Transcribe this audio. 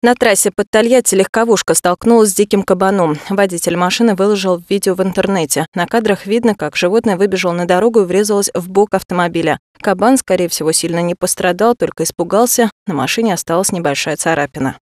На трассе под Тольятти легковушка столкнулась с диким кабаном. Водитель машины выложил видео в интернете. На кадрах видно, как животное выбежало на дорогу и врезалось в бок автомобиля. Кабан, скорее всего, сильно не пострадал, только испугался. На машине осталась небольшая царапина.